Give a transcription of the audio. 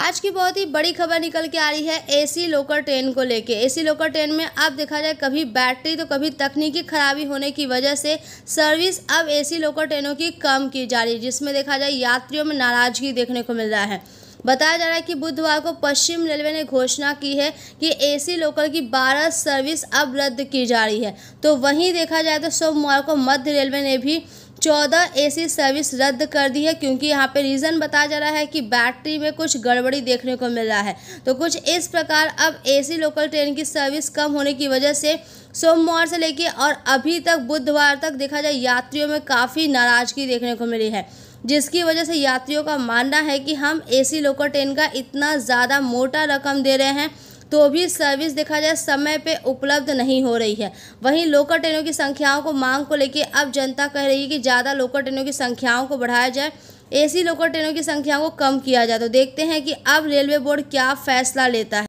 आज की बहुत ही बड़ी खबर निकल के आ रही है एसी लोकल ट्रेन को लेके एसी लोकल ट्रेन में अब देखा जाए कभी बैटरी तो कभी तकनीकी खराबी होने की वजह से सर्विस अब एसी लोकल ट्रेनों की कम की जा रही है जिसमें देखा जाए यात्रियों में नाराजगी देखने को मिल रहा है बताया जा रहा है कि बुधवार को पश्चिम रेलवे ने घोषणा की है कि एसी लोकल की 12 सर्विस अब रद्द की जा रही है तो वहीं देखा जाए तो सोमवार को मध्य रेलवे ने भी चौदह एसी सर्विस रद्द कर दी है क्योंकि यहाँ पे रीज़न बताया जा रहा है कि बैटरी में कुछ गड़बड़ी देखने को मिल रहा है तो कुछ इस प्रकार अब एसी लोकल ट्रेन की सर्विस कम होने की वजह से सोमवार से लेके और अभी तक बुधवार तक देखा जाए यात्रियों में काफ़ी नाराज़गी देखने को मिली है जिसकी वजह से यात्रियों का मानना है कि हम ए लोकल ट्रेन का इतना ज़्यादा मोटा रकम दे रहे हैं तो भी सर्विस देखा जाए समय पे उपलब्ध नहीं हो रही है वहीं लोकल ट्रेनों की संख्याओं को मांग को लेकर अब जनता कह रही है कि ज़्यादा लोकल ट्रेनों की संख्याओं को बढ़ाया जाए ए लोकल ट्रेनों की संख्याओं को कम किया जाए तो देखते हैं कि अब रेलवे बोर्ड क्या फैसला लेता है